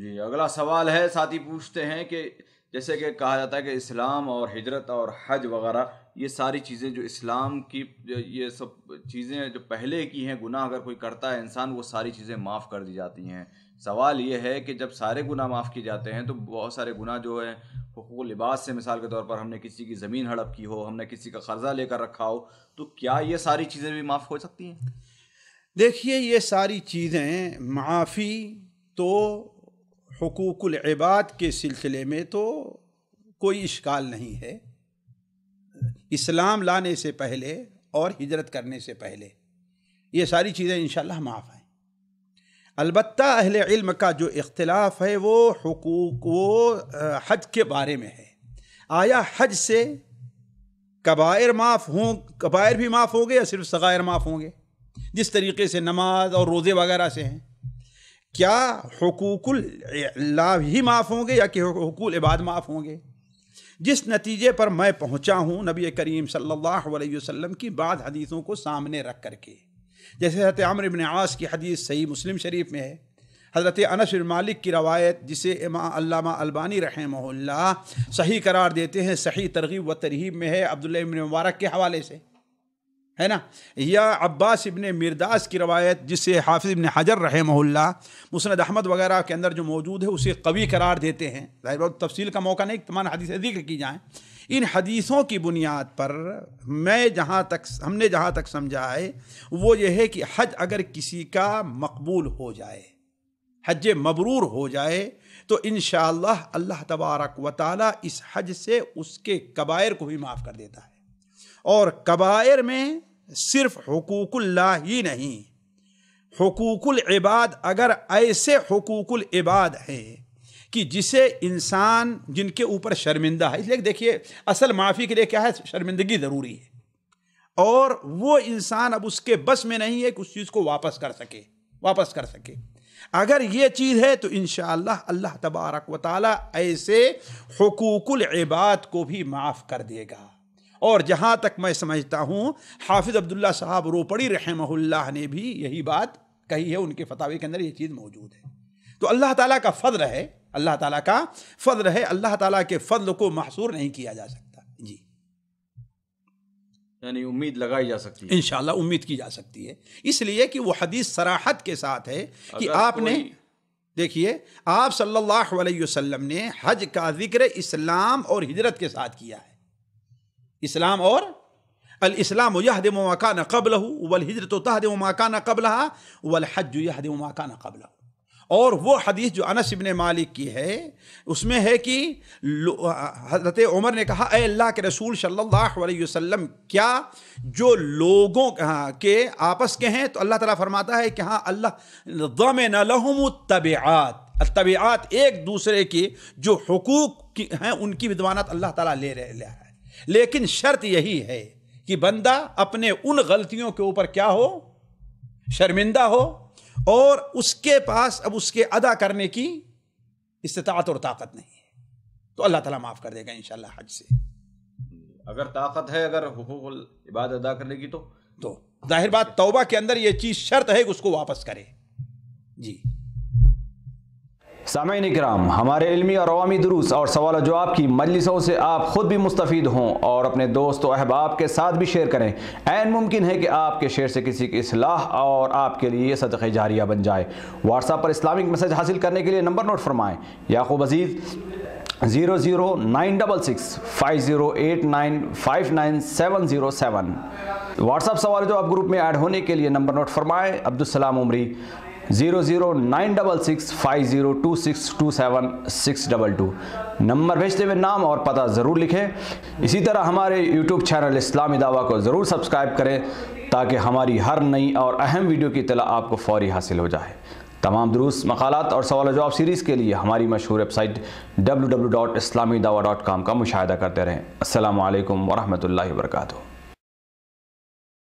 جی اگلا سوال ہے ساتھی پوچھتے ہیں کہ جیسے کہ کہا جاتا ہے کہ اسلام اور ہجرت اور حج وغیرہ یہ ساری چیزیں جو اسلام کی یہ سب چیزیں جو پہلے کی ہیں گناہ اگر کوئی کرتا ہے انسان وہ ساری چیزیں معاف کر دی جاتی ہیں سوال یہ ہے کہ جب سارے گناہ معاف کیے جاتے ہیں تو بہت سارے گناہ جو ہیں حقوق لباس سے مثال کے طور پر ہم نے کسی کی زمین ہڑپ کی ہو ہم نے کسی کا قرضہ لے کر رکھا ہو تو کیا یہ ساری چیزیں بھی معاف ہو سکتی ہیں دیکھیے یہ ساری چیزیں معافی تو حقوق العباد کے سلسلے میں تو کوئی اشکال نہیں ہے اسلام لانے سے پہلے اور ہجرت کرنے سے پہلے یہ ساری چیزیں انشاءاللہ معاف ہیں البتہ اہل علم کا جو اختلاف ہے وہ حقوق وہ حج کے بارے میں ہے آیا حج سے قبائر معاف ہوں قبائر بھی معاف ہوں گے یا صرف ثغائر معاف ہوں گے جس طریقے سے نماز اور روزے وغیرہ سے ہیں کیا حقوق اللہ ہی معاف ہوں گے یا کہ حقوق العباد معاف ہوں گے جس نتیجے پر میں پہنچا ہوں نبی کریم صلی اللہ علیہ وسلم کی بعض حدیثوں کو سامنے رکھ کر کے جیسے حضرت عمر عاص کی حدیث صحیح مسلم شریف میں ہے حضرت انس بن مالک کی روایت جسے امام علامہ البانی رحمہ اللہ صحیح قرار دیتے ہیں صحیح ترغیب و ترغیب میں ہے عبداللہ بن مبارک کے حوالے سے ہے نا یا عباس ابن مرداس کی روایت جس سے حافظ ابن حجر رحمہ اللہ مسند احمد وغیرہ کے اندر جو موجود ہے اسے قوی قرار دیتے ہیں ظاہر بہت تفصیل کا موقع نہیں تمام حدیث ذکر کی جائیں ان حدیثوں کی بنیاد پر میں جہاں تک ہم نے جہاں تک سمجھا ہے وہ یہ ہے کہ حج اگر کسی کا مقبول ہو جائے حج مبرور ہو جائے تو انشاءاللہ اللہ تبارک و تعالی اس حج سے اس کے قبائر کو بھی معاف کر دیتا ہے اور قبائر میں صرف حقوق اللہ ہی نہیں حقوق العباد اگر ایسے حقوق العباد ہیں کہ جسے انسان جن کے اوپر شرمندہ ہے اس لیے دیکھیے اصل معافی کے لیے کیا ہے شرمندگی ضروری ہے اور وہ انسان اب اس کے بس میں نہیں ہے کہ اس چیز کو واپس کر سکے واپس کر سکے اگر یہ چیز ہے تو انشاءاللہ اللہ تبارک و تعالی ایسے حقوق العباد کو بھی معاف کر دے گا اور جہاں تک میں سمجھتا ہوں حافظ عبداللہ صاحب روپڑی رحمہ اللہ نے بھی یہی بات کہی ہے ان کے فتح کے اندر یہ چیز موجود ہے تو اللہ تعالیٰ کا فضل ہے اللہ تعالیٰ کا فضل ہے اللہ تعالیٰ کے فضل کو محصور نہیں کیا جا سکتا جی یعنی امید لگائی جا سکتی ہے انشاءاللہ امید کی جا سکتی ہے اس لیے کہ وہ حدیث سراحت کے ساتھ ہے کہ آپ نے دیکھیے آپ صلی اللہ علیہ وسلم نے حج کا ذکر اسلام اور ہجرت کے ساتھ کیا ہے اسلام اور الاسلام یہدم و مقا قبل ہو ابل حجرت و تحدم و ماکا نہ قبل اب الحج و و ماں قبل ہو اور وہ حدیث جو انس ابن مالک کی ہے اس میں ہے کہ حضرت عمر نے کہا اے اللہ کے رسول صلی اللہ علیہ وسلم کیا جو لوگوں کے ہاں، آپس کے ہیں تو اللہ تعالیٰ فرماتا ہے کہ ہاں اللہ ضمن لہم التبعات الطبعات ایک دوسرے کی جو حقوق کی ہیں ان کی بھی اللہ تعالیٰ لے رہے لیا ہے لیکن شرط یہی ہے کہ بندہ اپنے ان غلطیوں کے اوپر کیا ہو شرمندہ ہو اور اس کے پاس اب اس کے ادا کرنے کی استطاعت اور طاقت نہیں ہے تو اللہ تعالیٰ معاف کر دے گا انشاءاللہ حج سے اگر طاقت ہے اگر حقوق العباد ادا کرنے کی تو تو ظاہر بات توبہ کے اندر یہ چیز شرط ہے کہ اس کو واپس کرے جی سامعین اکرام ہمارے علمی اور عوامی دروس اور سوال و جواب کی مجلسوں سے آپ خود بھی مستفید ہوں اور اپنے دوست و احباب کے ساتھ بھی شیئر کریں عین ممکن ہے کہ آپ کے شیئر سے کسی کی اصلاح اور آپ کے لیے صدقہ جاریہ بن جائے واٹس ایپ پر اسلامک میسج حاصل کرنے کے لیے نمبر نوٹ فرمائیں Yaqub Aziz zero zero nine double six five zero eight nine five nine seven zero seven WhatsApp سوال جواب گروپ میں ایڈ ہونے کے لیے نمبر نوٹ فرمائیں Abdussalam Umari zero zero nine double six five zero two six two seven six double two number بھیجتے ہوئے نام اور پتہ ضرور لکھیں اسی طرح ہمارے یوٹیوب چینل اسلامی دعویٰ کو ضرور سبسکرائب کریں تاکہ ہماری ہر نئی اور اہم ویڈیو کی اطلاع آپ کو فوری حاصل ہو جائے تمام دروس مقالات اور سوال و جواب سیریز کے لیے ہماری مشہور ویب سائٹ www.islamidawa.com کا مشاہدہ کرتے رہیں السلام علیکم ورحمۃ اللہ وبرکاتہ